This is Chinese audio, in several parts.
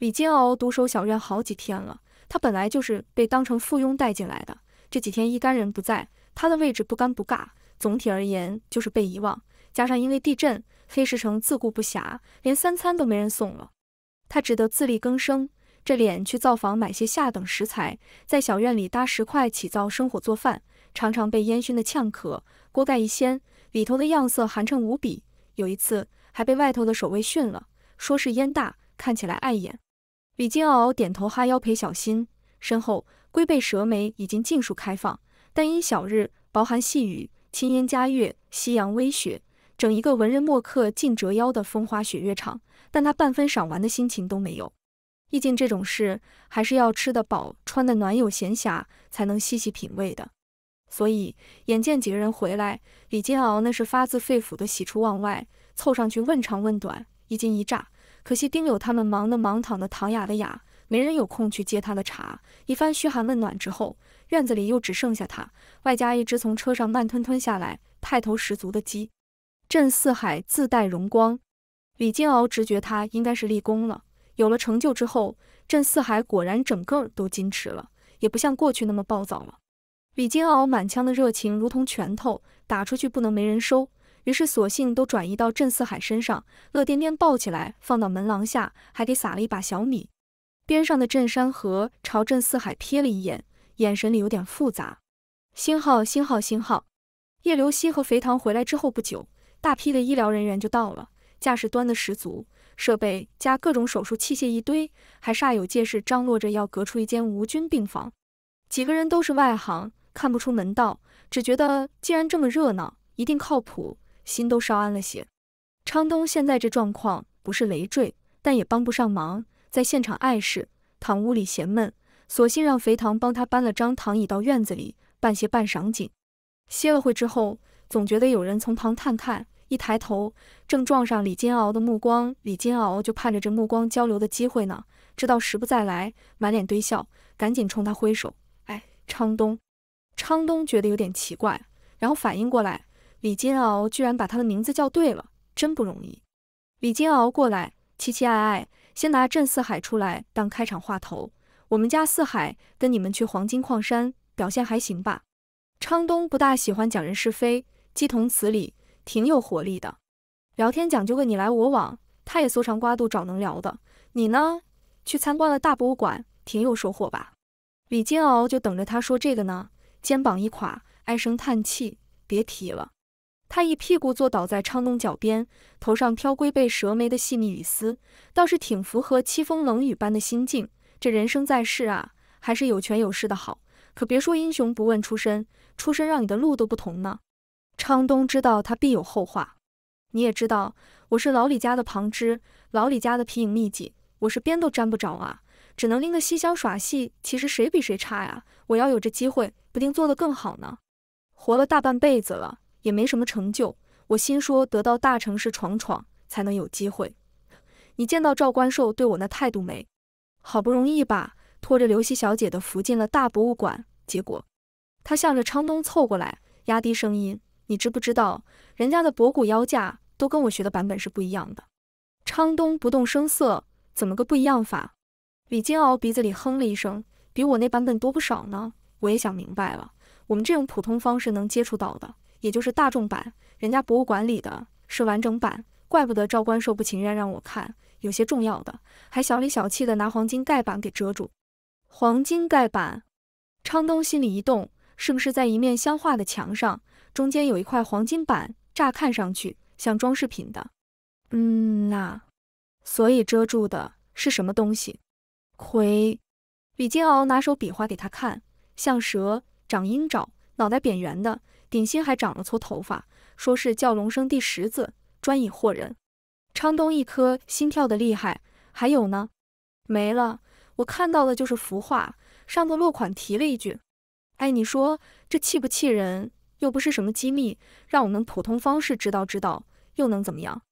李金鳌独守小院好几天了。他本来就是被当成附庸带进来的。这几天一干人不在，他的位置不尴不尬，总体而言就是被遗忘。加上因为地震，黑石城自顾不暇，连三餐都没人送了。他只得自力更生，这脸去灶房买些下等食材，在小院里搭石块起灶生火做饭，常常被烟熏得呛咳。锅盖一掀，里头的样色寒碜无比。有一次还被外头的守卫训了，说是烟大，看起来碍眼。李金敖点头哈腰陪小心，身后龟背蛇眉已经尽数开放，但因小日薄寒细雨，青烟佳月，夕阳微雪，整一个文人墨客尽折腰的风花雪月场，但他半分赏玩的心情都没有，毕竟这种事还是要吃得饱、穿得暖、有闲暇才能细细品味的。所以眼见几个人回来，李金敖那是发自肺腑的喜出望外，凑上去问长问短，一惊一乍。可惜丁柳他们忙的忙，躺的躺，哑的哑，没人有空去接他的茶。一番嘘寒问暖之后，院子里又只剩下他，外加一只从车上慢吞吞下来、派头十足的鸡。镇四海自带荣光，李金鳌直觉他应该是立功了。有了成就之后，镇四海果然整个都矜持了，也不像过去那么暴躁了。李金鳌满腔的热情如同拳头，打出去不能没人收。于是索性都转移到郑四海身上，乐颠颠抱起来放到门廊下，还给撒了一把小米。边上的郑山河朝郑四海瞥了一眼，眼神里有点复杂。星号星号星号。叶流西和肥唐回来之后不久，大批的医疗人员就到了，架势端的十足，设备加各种手术器械一堆，还煞有介事张罗着要隔出一间无菌病房。几个人都是外行，看不出门道，只觉得既然这么热闹，一定靠谱。心都稍安了些。昌东现在这状况不是累赘，但也帮不上忙，在现场碍事，躺屋里闲闷，索性让肥唐帮他搬了张躺椅到院子里，半歇半赏景。歇了会之后，总觉得有人从旁探看，一抬头正撞上李金鳌的目光，李金鳌就盼着这目光交流的机会呢，知道时不再来，满脸堆笑，赶紧冲他挥手。哎，昌东，昌东觉得有点奇怪，然后反应过来。李金鳌居然把他的名字叫对了，真不容易。李金鳌过来，期期爱爱，先拿郑四海出来当开场话头。我们家四海跟你们去黄金矿山，表现还行吧？昌东不大喜欢讲人是非，既同此理，挺有活力的。聊天讲究个你来我往，他也搜肠刮肚找能聊的。你呢？去参观了大博物馆，挺有收获吧？李金鳌就等着他说这个呢，肩膀一垮，唉声叹气，别提了。他一屁股坐倒在昌东脚边，头上飘龟背蛇眉的细腻雨丝，倒是挺符合凄风冷雨般的心境。这人生在世啊，还是有权有势的好，可别说英雄不问出身，出身让你的路都不同呢。昌东知道他必有后话，你也知道我是老李家的旁支，老李家的皮影秘籍，我是边都沾不着啊，只能拎个西厢耍戏。其实谁比谁差呀？我要有这机会，不定做得更好呢。活了大半辈子了。也没什么成就，我心说得到大城市闯闯才能有机会。你见到赵关寿对我那态度没？好不容易吧，拖着刘希小姐的扶进了大博物馆，结果他向着昌东凑过来，压低声音：“你知不知道人家的博古腰架都跟我学的版本是不一样的？”昌东不动声色：“怎么个不一样法？”李金鳌鼻子里哼了一声：“比我那版本多不少呢。”我也想明白了，我们这种普通方式能接触到的。也就是大众版，人家博物馆里的是完整版，怪不得赵官寿不情愿让我看，有些重要的还小里小气的拿黄金盖板给遮住。黄金盖板，昌东心里一动，是不是在一面镶画的墙上，中间有一块黄金板，乍看上去像装饰品的？嗯呐，所以遮住的是什么东西？魁。李金鳌拿手比划给他看，像蛇，长鹰爪，脑袋扁圆的。顶心还长了撮头发，说是叫龙生第十子，专以惑人。昌东一颗心跳的厉害。还有呢？没了，我看到的就是幅画，上头落款提了一句。哎，你说这气不气人？又不是什么机密，让我们普通方式知道知道又能怎么样？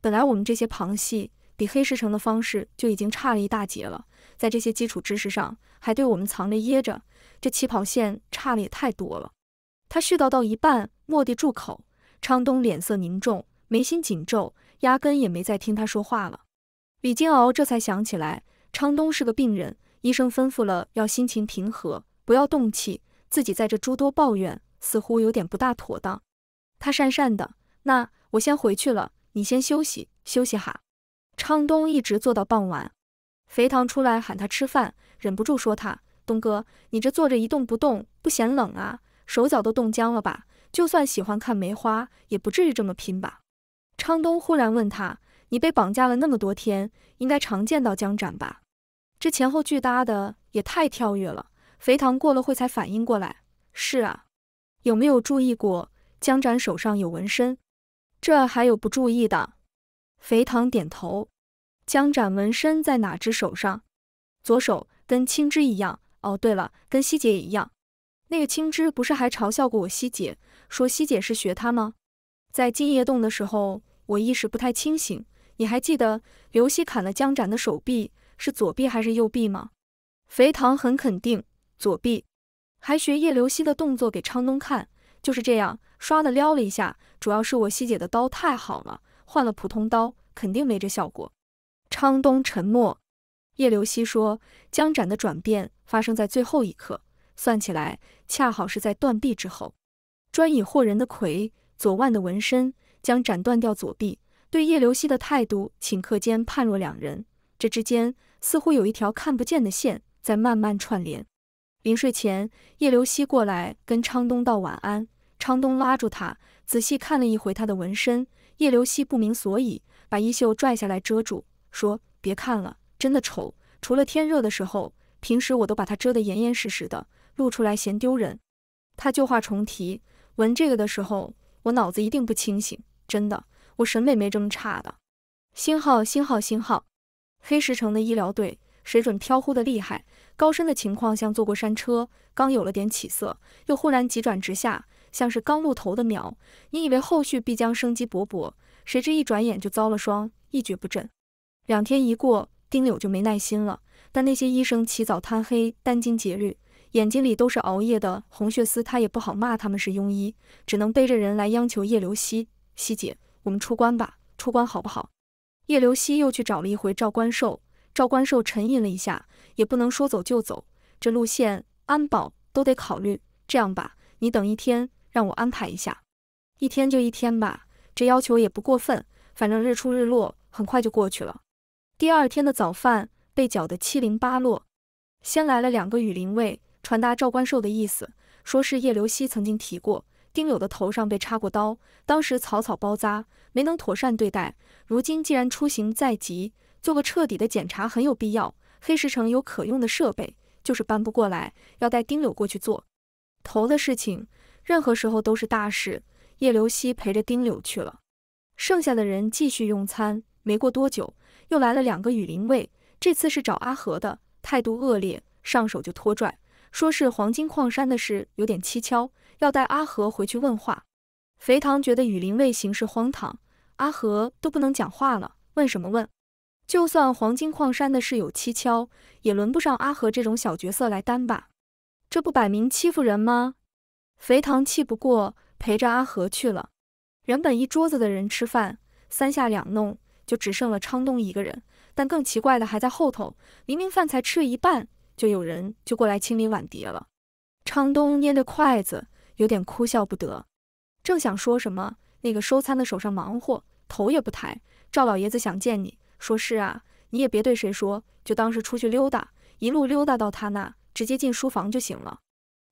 本来我们这些旁系比黑石城的方式就已经差了一大截了，在这些基础知识上还对我们藏着掖着，这起跑线差的也太多了。他絮叨到一半，蓦地住口。昌东脸色凝重，眉心紧皱，压根也没再听他说话了。李金鳌这才想起来，昌东是个病人，医生吩咐了，要心情平和，不要动气，自己在这诸多抱怨，似乎有点不大妥当。他讪讪的，那我先回去了，你先休息休息哈。昌东一直坐到傍晚，肥唐出来喊他吃饭，忍不住说他，东哥，你这坐着一动不动，不嫌冷啊？手脚都冻僵了吧？就算喜欢看梅花，也不至于这么拼吧？昌东忽然问他，你被绑架了那么多天，应该常见到江展吧？这前后剧搭的也太跳跃了。肥唐过了会才反应过来，是啊，有没有注意过江展手上有纹身？这还有不注意的？肥唐点头。江展纹身在哪只手上？左手，跟青枝一样。哦，对了，跟希姐也一样。那个青枝不是还嘲笑过我西姐，说西姐是学她吗？在金叶洞的时候，我意识不太清醒。你还记得刘希砍了江展的手臂是左臂还是右臂吗？肥唐很肯定，左臂，还学叶流西的动作给昌东看，就是这样，唰的撩了一下。主要是我西姐的刀太好了，换了普通刀肯定没这效果。昌东沉默。叶流西说，江展的转变发生在最后一刻。算起来，恰好是在断臂之后，专以惑人的魁左腕的纹身，将斩断掉左臂，对叶流西的态度顷刻间判若两人。这之间似乎有一条看不见的线在慢慢串联。临睡前，叶流西过来跟昌东道晚安，昌东拉住他，仔细看了一回他的纹身。叶流西不明所以，把衣袖拽下来遮住，说：“别看了，真的丑。除了天热的时候，平时我都把它遮得严严实实的。”露出来嫌丢人，他旧话重提。闻这个的时候，我脑子一定不清醒，真的，我审美没这么差的。星号星号星号，黑石城的医疗队水准飘忽的厉害，高深的情况像坐过山车，刚有了点起色，又忽然急转直下，像是刚露头的苗。你以为后续必将生机勃勃，谁知一转眼就遭了霜，一蹶不振。两天一过，丁柳就没耐心了。但那些医生起早贪黑，殚精竭虑。眼睛里都是熬夜的红血丝，他也不好骂他们是庸医，只能背着人来央求叶流西：“西姐，我们出关吧，出关好不好？”叶流西又去找了一回赵关寿，赵关寿沉吟了一下，也不能说走就走，这路线、安保都得考虑。这样吧，你等一天，让我安排一下。一天就一天吧，这要求也不过分，反正日出日落很快就过去了。第二天的早饭被搅得七零八落，先来了两个雨林卫。传达赵观寿的意思，说是叶流西曾经提过，丁柳的头上被插过刀，当时草草包扎，没能妥善对待。如今既然出行在即，做个彻底的检查很有必要。黑石城有可用的设备，就是搬不过来，要带丁柳过去做。头的事情，任何时候都是大事。叶流西陪着丁柳去了，剩下的人继续用餐。没过多久，又来了两个羽林卫，这次是找阿和的，态度恶劣，上手就拖拽。说是黄金矿山的事有点蹊跷，要带阿和回去问话。肥唐觉得雨林卫行事荒唐，阿和都不能讲话了，问什么问？就算黄金矿山的事有蹊跷，也轮不上阿和这种小角色来担吧？这不摆明欺负人吗？肥唐气不过，陪着阿和去了。原本一桌子的人吃饭，三下两弄就只剩了昌东一个人。但更奇怪的还在后头，明明饭才吃了一半。就有人就过来清理碗碟了，昌东捏着筷子有点哭笑不得，正想说什么，那个收餐的手上忙活，头也不抬。赵老爷子想见你，说是啊，你也别对谁说，就当是出去溜达，一路溜达到他那，直接进书房就行了。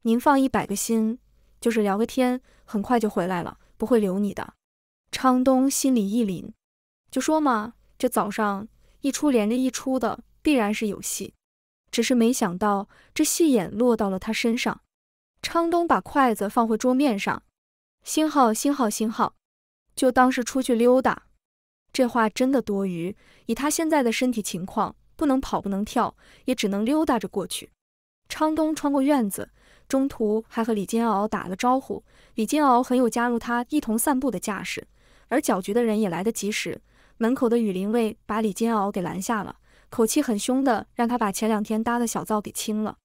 您放一百个心，就是聊个天，很快就回来了，不会留你的。昌东心里一凛，就说嘛，这早上一出连着一出的，必然是有戏。只是没想到这戏眼落到了他身上。昌东把筷子放回桌面上。星号星号星号，就当是出去溜达。这话真的多余。以他现在的身体情况，不能跑，不能跳，也只能溜达着过去。昌东穿过院子，中途还和李金鳌打了招呼。李金鳌很有加入他一同散步的架势。而搅局的人也来得及时，门口的雨林卫把李金鳌给拦下了。口气很凶的，让他把前两天搭的小灶给清了，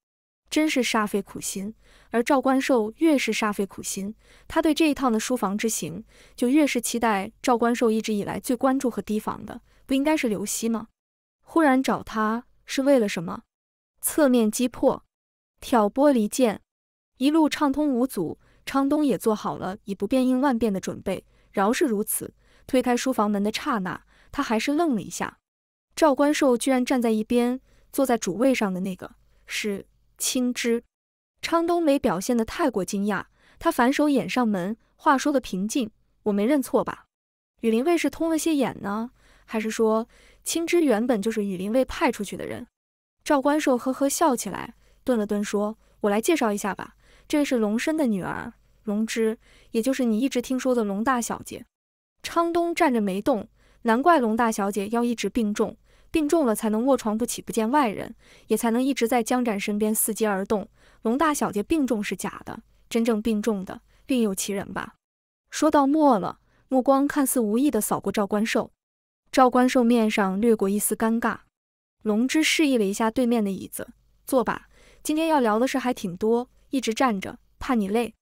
真是煞费苦心。而赵观寿越是煞费苦心，他对这一趟的书房之行就越是期待。赵观寿一直以来最关注和提防的，不应该是刘希吗？忽然找他是为了什么？侧面击破，挑拨离间，一路畅通无阻。昌东也做好了以不变应万变的准备。饶是如此，推开书房门的刹那，他还是愣了一下。赵观寿居然站在一边，坐在主位上的那个是青枝。昌东，没表现的太过惊讶。他反手掩上门，话说的平静：“我没认错吧？羽林卫是通了些眼呢，还是说青枝原本就是羽林卫派出去的人？”赵观寿呵呵笑起来，顿了顿说：“我来介绍一下吧，这是龙身的女儿龙枝，也就是你一直听说的龙大小姐。”昌东站着没动，难怪龙大小姐要一直病重。病重了才能卧床不起，不见外人，也才能一直在江展身边伺机而动。龙大小姐病重是假的，真正病重的另有其人吧？说到末了，目光看似无意的扫过赵观寿，赵观寿面上掠过一丝尴尬。龙之示意了一下对面的椅子，坐吧。今天要聊的事还挺多，一直站着怕你累。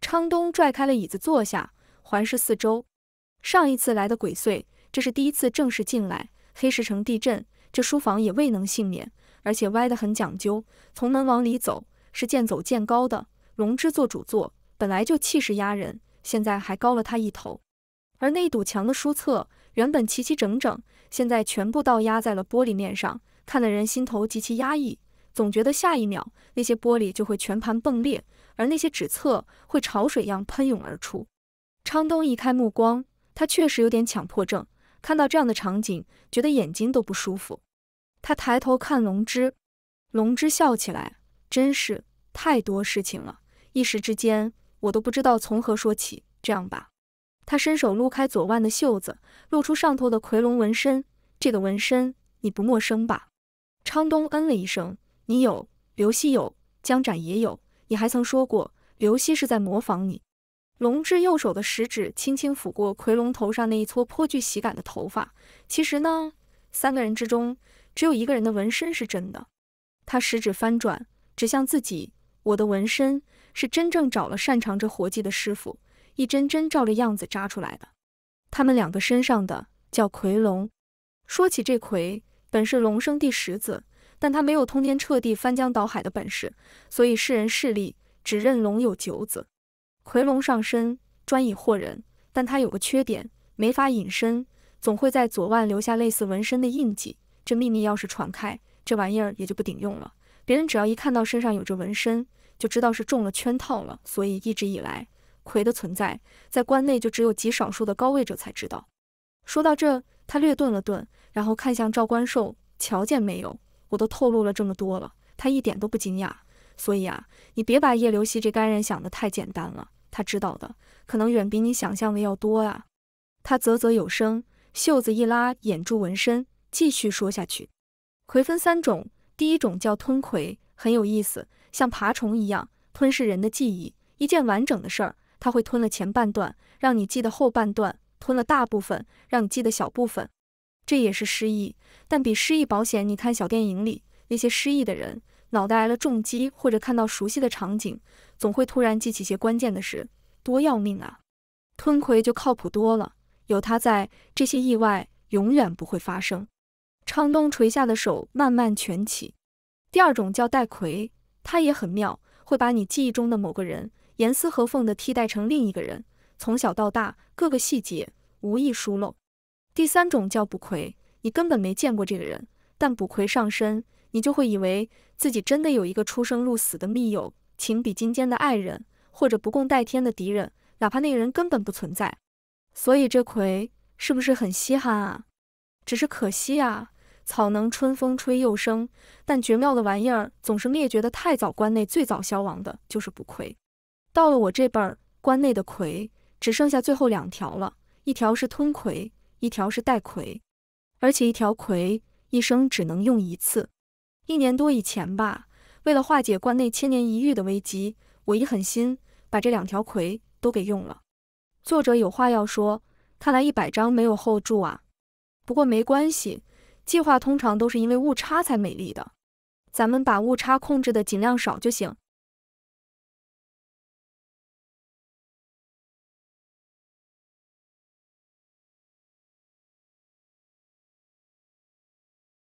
昌东拽开了椅子坐下，环视四周。上一次来的鬼祟，这是第一次正式进来。黑石城地震，这书房也未能幸免，而且歪得很讲究。从门往里走，是渐走渐高的。龙之做主座，本来就气势压人，现在还高了他一头。而那堵墙的书册，原本齐齐整整，现在全部倒压在了玻璃面上，看的人心头极其压抑，总觉得下一秒那些玻璃就会全盘崩裂，而那些纸册会潮水一样喷涌而出。昌东移开目光，他确实有点强迫症。看到这样的场景，觉得眼睛都不舒服。他抬头看龙之，龙之笑起来，真是太多事情了，一时之间我都不知道从何说起。这样吧，他伸手撸开左腕的袖子，露出上头的奎龙纹身。这个纹身你不陌生吧？昌东嗯了一声，你有，刘希有，江展也有。你还曾说过，刘希是在模仿你。龙智右手的食指轻轻抚过魁龙头上那一撮颇具喜感的头发。其实呢，三个人之中只有一个人的纹身是真的。他食指翻转，指向自己：“我的纹身是真正找了擅长这活计的师傅，一针针照着样子扎出来的。”他们两个身上的叫魁龙。说起这魁，本是龙生第十子，但他没有通天彻地、翻江倒海的本事，所以世人势力只认龙有九子。夔龙上身专以惑人，但他有个缺点，没法隐身，总会在左腕留下类似纹身的印记。这秘密要是传开，这玩意儿也就不顶用了。别人只要一看到身上有这纹身，就知道是中了圈套了。所以一直以来，夔的存在在关内就只有极少数的高位者才知道。说到这，他略顿了顿，然后看向赵观寿，瞧见没有？我都透露了这么多了，他一点都不惊讶。所以啊，你别把叶流西这干人想得太简单了。他知道的可能远比你想象的要多啊！他啧啧有声，袖子一拉，掩住纹身，继续说下去。魁分三种，第一种叫吞魁，很有意思，像爬虫一样吞噬人的记忆。一件完整的事儿，他会吞了前半段，让你记得后半段；吞了大部分，让你记得小部分。这也是失忆，但比失忆保险。你看小电影里那些失忆的人，脑袋挨了重击，或者看到熟悉的场景。总会突然记起些关键的事，多要命啊！吞魁就靠谱多了，有他在，这些意外永远不会发生。昌东垂下的手慢慢蜷起。第二种叫戴奎，他也很妙，会把你记忆中的某个人严丝合缝地替代成另一个人，从小到大，各个细节无一疏漏。第三种叫补魁，你根本没见过这个人，但补魁上身，你就会以为自己真的有一个出生入死的密友。情比金坚的爱人，或者不共戴天的敌人，哪怕那个人根本不存在。所以这魁是不是很稀罕啊？只是可惜啊，草能春风吹又生，但绝妙的玩意儿总是灭绝的太早。关内最早消亡的就是不魁，到了我这辈儿，关内的魁只剩下最后两条了，一条是吞魁，一条是带魁。而且一条魁一生只能用一次。一年多以前吧。为了化解关内千年一遇的危机，我一狠心把这两条葵都给用了。作者有话要说：看来一百章没有 hold 住啊，不过没关系，计划通常都是因为误差才美丽的，咱们把误差控制的尽量少就行。